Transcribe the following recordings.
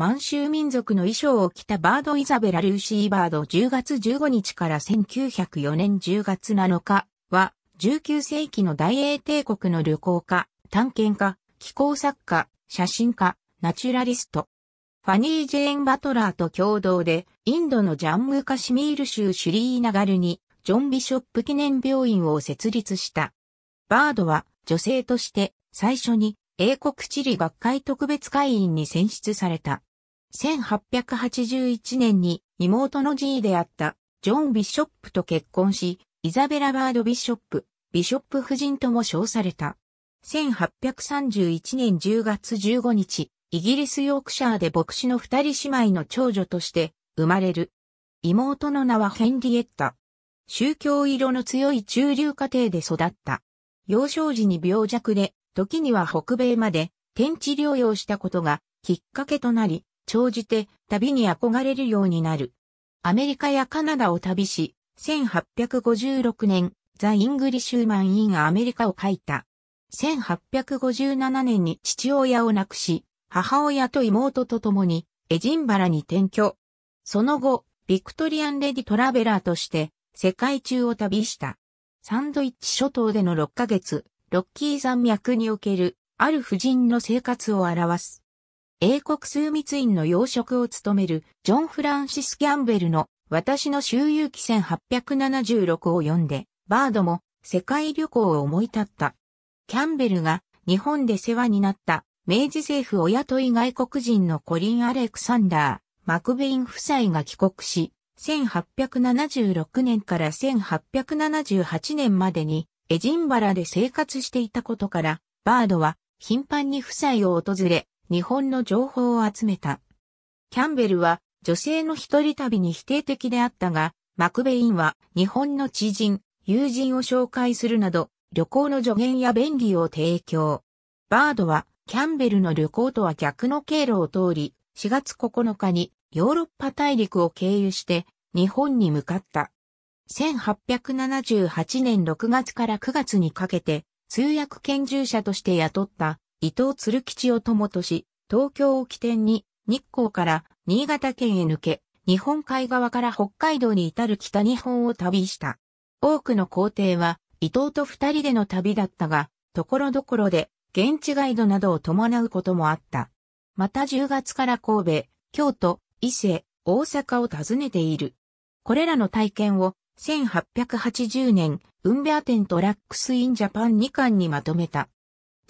満州民族の衣装を着たバードイザベラ・ルーシーバード10月15日から1904年10月7日は19世紀の大英帝国の旅行家、探検家、気候作家、写真家、ナチュラリスト。ファニー・ジェーン・バトラーと共同でインドのジャンム・カシミール州シュリーナガルにジョン・ビショップ記念病院を設立した。バードは女性として最初に英国地理学会特別会員に選出された。1881年に妹の G であったジョン・ビショップと結婚し、イザベラ・バード・ビショップ、ビショップ夫人とも称された。1831年10月15日、イギリス・ヨークシャーで牧師の二人姉妹の長女として生まれる。妹の名はヘンリエッタ。宗教色の強い中流家庭で育った。幼少時に病弱で、時には北米まで天地療養したことがきっかけとなり、長じて旅に憧れるようになる。アメリカやカナダを旅し、1856年、ザ・イングリッシュマン・イン・アメリカを書いた。1857年に父親を亡くし、母親と妹と共にエジンバラに転居。その後、ビクトリアン・レディ・トラベラーとして世界中を旅した。サンドイッチ諸島での6ヶ月、ロッキー山脈におけるある婦人の生活を表す。英国枢密院の要職を務めるジョン・フランシス・キャンベルの私の周遊記1876を読んで、バードも世界旅行を思い立った。キャンベルが日本で世話になった明治政府親とい外国人のコリン・アレクサンダー、マクベイン夫妻が帰国し、1876年から1878年までにエジンバラで生活していたことから、バードは頻繁に夫妻を訪れ、日本の情報を集めた。キャンベルは女性の一人旅に否定的であったが、マクベインは日本の知人、友人を紹介するなど、旅行の助言や便利を提供。バードはキャンベルの旅行とは逆の経路を通り、4月9日にヨーロッパ大陸を経由して日本に向かった。1878年6月から9月にかけて通訳研究者として雇った伊藤鶴吉を友とし、東京を起点に、日光から新潟県へ抜け、日本海側から北海道に至る北日本を旅した。多くの皇帝は、伊藤と二人での旅だったが、ところどころで、現地ガイドなどを伴うこともあった。また10月から神戸、京都、伊勢、大阪を訪ねている。これらの体験を、1880年、ウンベアテンとラックスインジャパン2巻にまとめた。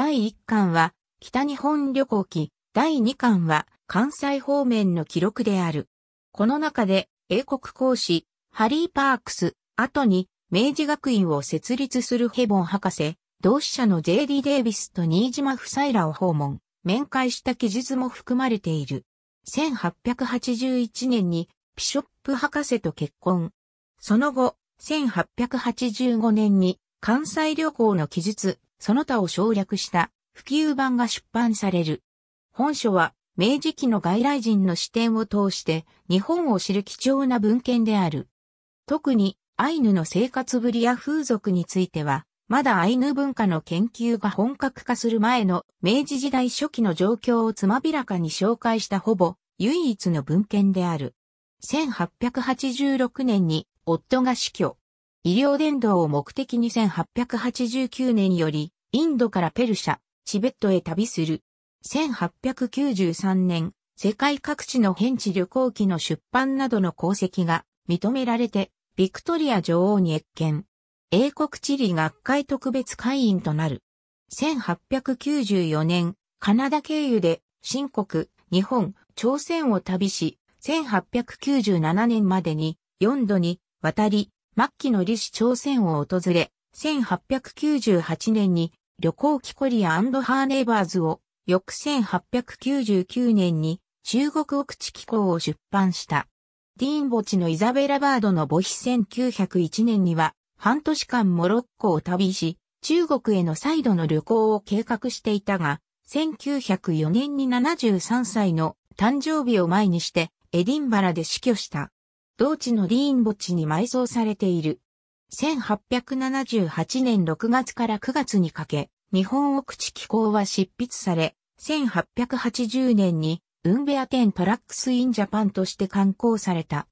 第1巻は北日本旅行記、第2巻は関西方面の記録である。この中で英国講師、ハリー・パークス、後に明治学院を設立するヘボン博士、同志社の J.D. デイビスと新島夫妻らを訪問、面会した記述も含まれている。1881年にピショップ博士と結婚。その後、1885年に関西旅行の記述、その他を省略した普及版が出版される。本書は明治期の外来人の視点を通して日本を知る貴重な文献である。特にアイヌの生活ぶりや風俗については、まだアイヌ文化の研究が本格化する前の明治時代初期の状況をつまびらかに紹介したほぼ唯一の文献である。1886年に夫が死去。医療伝道を目的に1889年より、インドからペルシャ、チベットへ旅する。1893年、世界各地の変地旅行記の出版などの功績が認められて、ビクトリア女王に越見。英国地理学会特別会員となる。1894年、カナダ経由で、新国、日本、朝鮮を旅し、1897年までに4度に渡り、末期の李氏朝鮮を訪れ、1898年に旅行機コリアハーネイバーズを、翌1899年に中国奥地機構を出版した。ディーン墓地のイザベラ・バードの母碑1901年には、半年間モロッコを旅し、中国への再度の旅行を計画していたが、1904年に73歳の誕生日を前にして、エディンバラで死去した。同地のディーン墓地に埋葬されている。1878年6月から9月にかけ、日本奥地機構は執筆され、1880年に、ウンベアテントラックスインジャパンとして刊行された。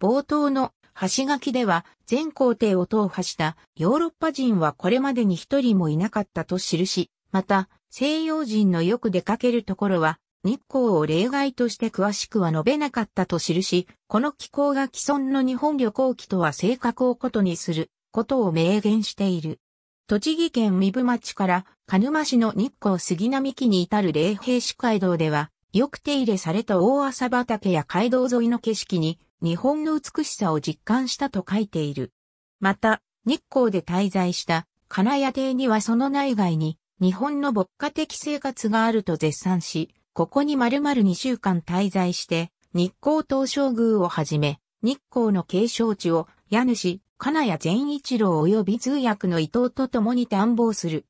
冒頭の橋書きでは、全皇帝を踏破したヨーロッパ人はこれまでに一人もいなかったと記し、また、西洋人のよく出かけるところは、日光を例外として詳しくは述べなかったと記し、この気候が既存の日本旅行機とは性格を異にすることを明言している。栃木県壬生町から鹿沼市の日光杉並木に至る霊平市街道では、よく手入れされた大浅畑や街道沿いの景色に日本の美しさを実感したと書いている。また、日光で滞在した金谷邸にはその内外に日本の牧歌的生活があると絶賛し、ここに丸々2週間滞在して、日光東照宮をはじめ、日光の継承地を、家主、金谷善一郎及び通訳の伊藤と共に探訪する。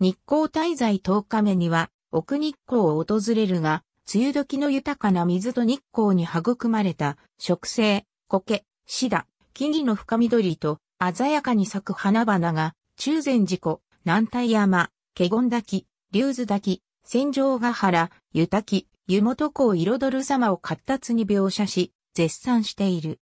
日光滞在10日目には、奥日光を訪れるが、梅雨時の豊かな水と日光に育まれた、植生、苔、シダ、木々の深緑と、鮮やかに咲く花々が、中禅寺湖、南太山、華厳滝、竜頭滝、戦場ヶ原、湯滝、湯本湖を彩る様を活達に描写し、絶賛している。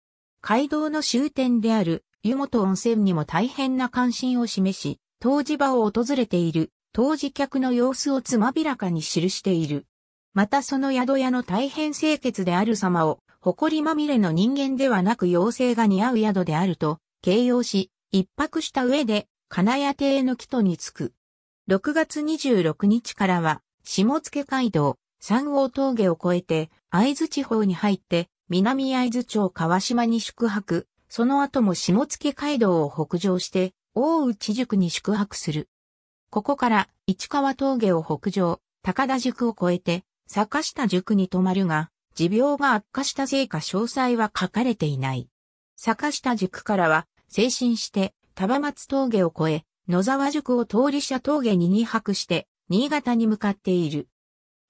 街道の終点である湯本温泉にも大変な関心を示し、当時場を訪れている当時客の様子をつまびらかに記している。またその宿屋の大変清潔である様を、誇りまみれの人間ではなく妖精が似合う宿であると、形容し、一泊した上で、金谷邸の木とに着く。6月26日からは、下野街道、三号峠を越えて、会津地方に入って、南会津町川島に宿泊、その後も下野街道を北上して、大内宿に宿泊する。ここから市川峠を北上、高田宿を越えて、坂下宿に泊まるが、持病が悪化したせいか詳細は書かれていない。坂下宿からは、精神して、摩松峠を越え、野沢宿を通り車峠に二泊して、新潟に向かっている。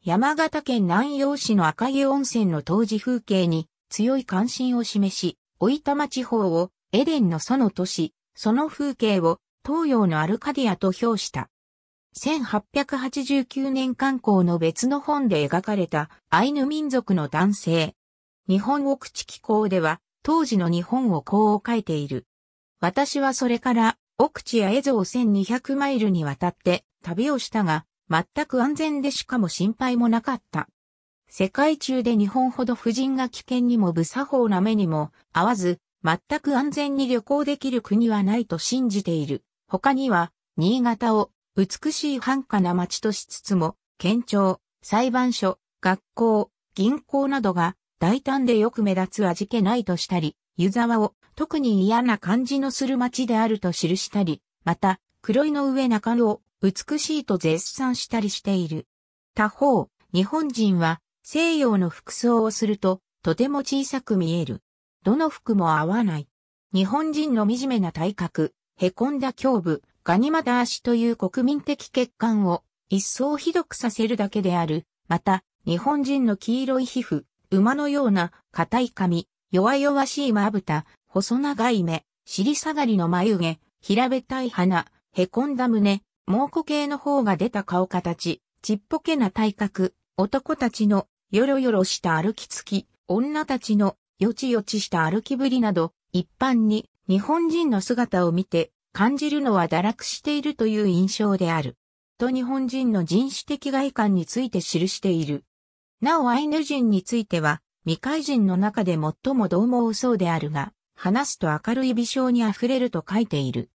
山形県南陽市の赤湯温泉の当時風景に強い関心を示し、おいたま地方をエデンの園都市、その風景を東洋のアルカディアと評した。1889年観光の別の本で描かれたアイヌ民族の男性。日本奥地気候では当時の日本をこう書いている。私はそれから奥地や蝦夷を1200マイルにわたって旅をしたが、全く安全でしかも心配もなかった。世界中で日本ほど夫人が危険にも無作法な目にも合わず、全く安全に旅行できる国はないと信じている。他には、新潟を美しい繁華な街としつつも、県庁、裁判所、学校、銀行などが大胆でよく目立つ味気ないとしたり、湯沢を特に嫌な感じのする街であると記したり、また、黒井の上中野を美しいと絶賛したりしている。他方、日本人は西洋の服装をするととても小さく見える。どの服も合わない。日本人の惨めな体格、凹んだ胸部、ガニ股足という国民的欠陥を一層ひどくさせるだけである。また、日本人の黄色い皮膚、馬のような硬い髪、弱々しいまぶた、細長い目、尻下がりの眉毛、平べったい鼻、凹んだ胸、猛虎系の方が出た顔形、ちっぽけな体格、男たちのよろよろした歩きつき、女たちのよちよちした歩きぶりなど、一般に日本人の姿を見て感じるのは堕落しているという印象である。と日本人の人種的外観について記している。なおアイヌ人については、未開人の中で最も獰猛そうであるが、話すと明るい微笑に溢れると書いている。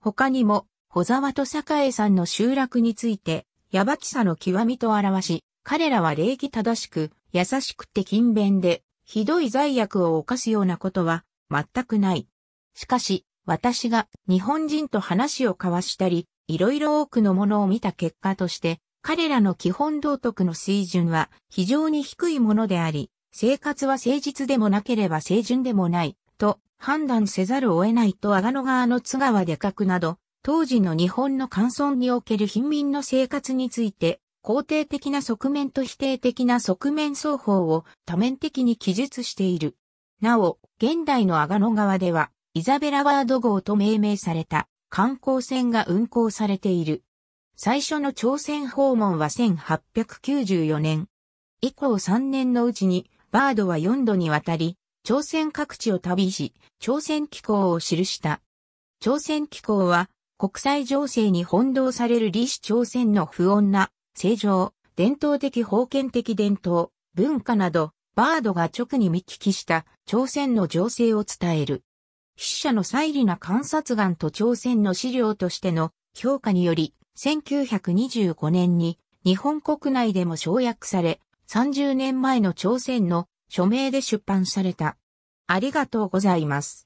他にも、小沢と栄さんの集落について、やばきさの極みと表し、彼らは礼儀正しく、優しくて勤勉で、ひどい罪悪を犯すようなことは、全くない。しかし、私が日本人と話を交わしたり、いろいろ多くのものを見た結果として、彼らの基本道徳の水準は非常に低いものであり、生活は誠実でもなければ清純でもない、と判断せざるを得ないと阿賀野川の津川で書くなど、当時の日本の乾村における貧民の生活について、肯定的な側面と否定的な側面双方を多面的に記述している。なお、現代の阿賀野川では、イザベラワード号と命名された観光船が運航されている。最初の朝鮮訪問は1894年。以降3年のうちに、バードは4度にわたり、朝鮮各地を旅し、朝鮮気候を記した。朝鮮気候は、国際情勢に翻弄される李氏朝鮮の不穏な、正常、伝統的封建的伝統、文化など、バードが直に見聞きした朝鮮の情勢を伝える。筆者の再利な観察眼と朝鮮の資料としての評価により、1925年に日本国内でも省略され、30年前の朝鮮の署名で出版された。ありがとうございます。